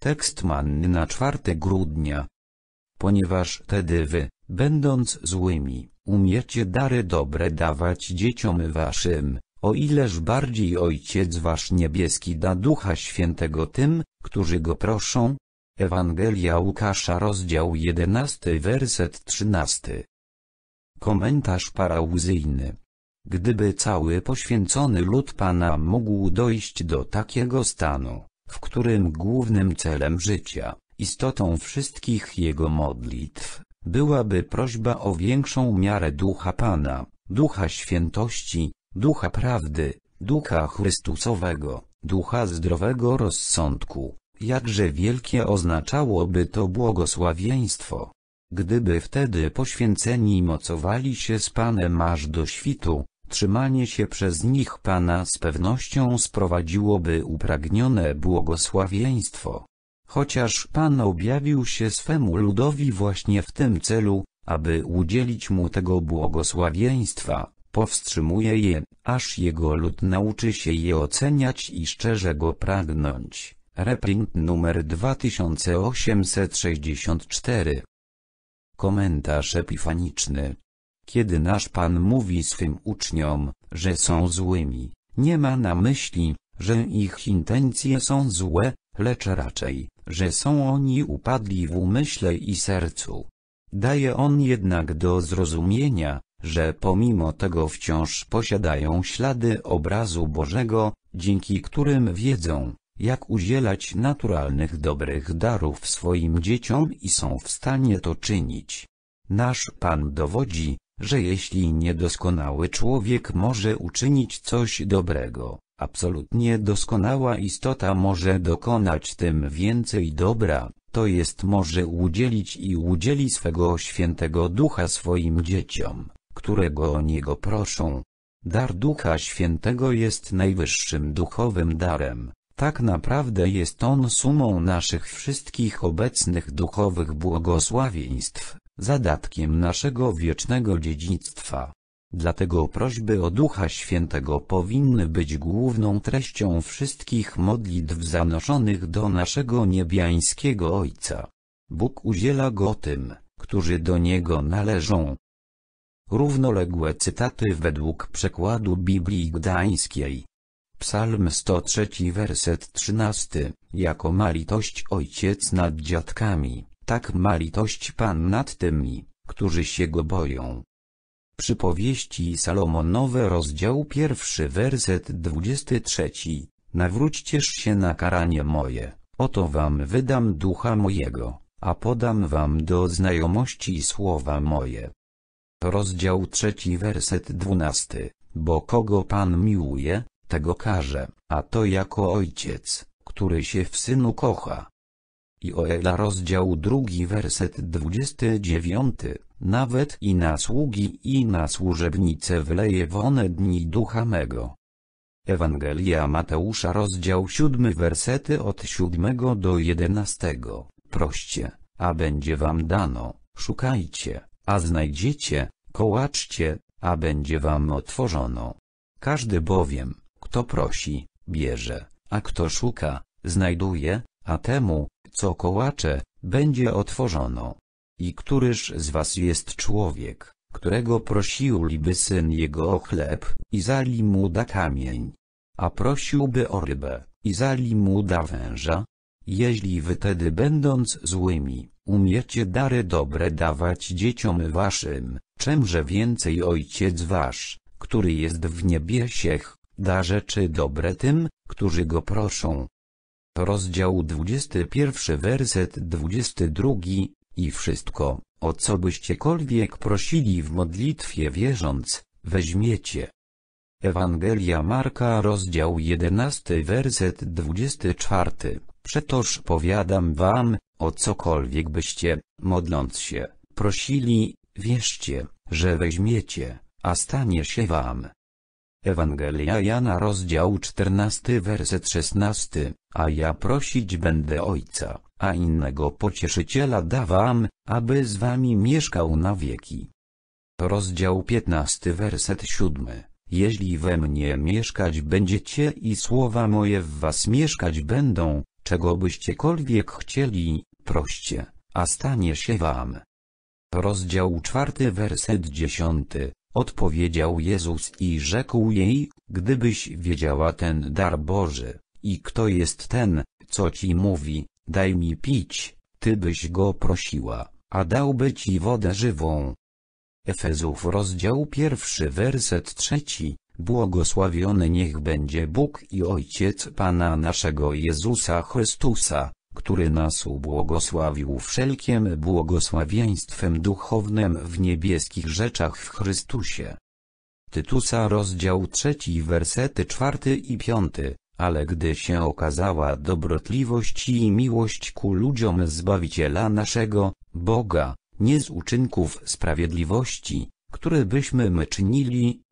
Tekst manny na 4 grudnia. Ponieważ tedy wy, będąc złymi, umiecie dary dobre dawać dzieciom waszym, o ileż bardziej Ojciec wasz niebieski da Ducha Świętego tym, którzy go proszą. Ewangelia Łukasza rozdział 11 werset 13. Komentarz parauzyjny. Gdyby cały poświęcony lud Pana mógł dojść do takiego stanu, w którym głównym celem życia, istotą wszystkich jego modlitw, byłaby prośba o większą miarę Ducha Pana, Ducha Świętości, Ducha Prawdy, Ducha Chrystusowego, Ducha Zdrowego Rozsądku, jakże wielkie oznaczałoby to błogosławieństwo. Gdyby wtedy poświęceni mocowali się z Panem aż do świtu, Trzymanie się przez nich Pana z pewnością sprowadziłoby upragnione błogosławieństwo. Chociaż Pan objawił się swemu ludowi właśnie w tym celu, aby udzielić mu tego błogosławieństwa, powstrzymuje je, aż jego lud nauczy się je oceniać i szczerze go pragnąć. Reprint numer 2864 Komentarz epifaniczny kiedy nasz Pan mówi swym uczniom, że są złymi, nie ma na myśli, że ich intencje są złe, lecz raczej, że są oni upadli w umyśle i sercu. Daje on jednak do zrozumienia, że pomimo tego wciąż posiadają ślady obrazu Bożego, dzięki którym wiedzą, jak udzielać naturalnych dobrych darów swoim dzieciom i są w stanie to czynić. Nasz Pan dowodzi, że jeśli niedoskonały człowiek może uczynić coś dobrego, absolutnie doskonała istota może dokonać tym więcej dobra, to jest może udzielić i udzieli swego świętego ducha swoim dzieciom, którego o niego proszą. Dar Ducha Świętego jest najwyższym duchowym darem, tak naprawdę jest on sumą naszych wszystkich obecnych duchowych błogosławieństw zadatkiem naszego wiecznego dziedzictwa. Dlatego prośby o Ducha Świętego powinny być główną treścią wszystkich modlitw zanoszonych do naszego niebiańskiego Ojca. Bóg udziela go tym, którzy do Niego należą. Równoległe cytaty według przekładu Biblii Gdańskiej. Psalm 103 werset 13, jako ma litość Ojciec nad dziadkami, tak ma litość Pan nad tymi, którzy się Go boją. Przypowieści Salomonowe rozdział pierwszy werset dwudziesty trzeci. Nawróćcież się na karanie moje, oto wam wydam ducha mojego, a podam wam do znajomości słowa moje. Rozdział trzeci werset dwunasty. Bo kogo Pan miłuje, tego karze, a to jako ojciec, który się w synu kocha. Joela rozdział 2 werset 29, nawet i na sługi i na służebnice wleje wone one dni ducha mego. Ewangelia Mateusza rozdział 7 wersety od 7 do 11. Proście, a będzie wam dano, szukajcie, a znajdziecie, kołaczcie, a będzie wam otworzono. Każdy bowiem, kto prosi, bierze, a kto szuka, znajduje, a temu, co kołacze, będzie otworzono. I któryż z was jest człowiek, którego prosiłby syn jego o chleb, i zali mu da kamień? A prosiłby o rybę, i zali mu da węża? Jeśli wy tedy będąc złymi, umiecie dary dobre dawać dzieciom waszym, czemże więcej Ojciec wasz, który jest w niebiesiech, da rzeczy dobre tym, którzy go proszą rozdział 21 werset 22, i wszystko, o co byściekolwiek prosili w modlitwie wierząc, weźmiecie. Ewangelia Marka rozdział 11 werset 24, przetoż powiadam wam, o cokolwiek byście, modląc się, prosili, wierzcie, że weźmiecie, a stanie się wam. Ewangelia Jana rozdział 14 werset 16, a ja prosić będę Ojca, a innego pocieszyciela da wam, aby z wami mieszkał na wieki. Rozdział 15 werset 7, jeśli we mnie mieszkać będziecie i słowa moje w was mieszkać będą, czego byściekolwiek chcieli, proście, a stanie się wam. Rozdział 4 werset 10 Odpowiedział Jezus i rzekł jej, gdybyś wiedziała ten dar Boży, i kto jest ten, co ci mówi, daj mi pić, ty byś go prosiła, a dałby ci wodę żywą. Efezów rozdział pierwszy werset trzeci, błogosławiony niech będzie Bóg i Ojciec Pana naszego Jezusa Chrystusa który nas ubłogosławił wszelkiem błogosławieństwem duchownym w niebieskich rzeczach w Chrystusie. Tytusa rozdział 3 wersety 4 i 5, ale gdy się okazała dobrotliwość i miłość ku ludziom Zbawiciela naszego, Boga, nie z uczynków sprawiedliwości, które byśmy my czynili,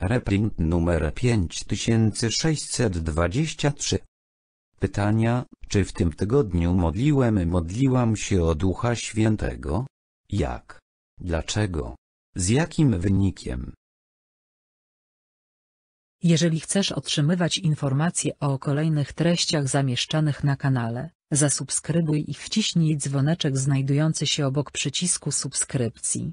Reprint numer 5623. Pytania, czy w tym tygodniu modliłem modliłam się o Ducha Świętego? Jak? Dlaczego? Z jakim wynikiem? Jeżeli chcesz otrzymywać informacje o kolejnych treściach zamieszczanych na kanale, zasubskrybuj i wciśnij dzwoneczek znajdujący się obok przycisku subskrypcji.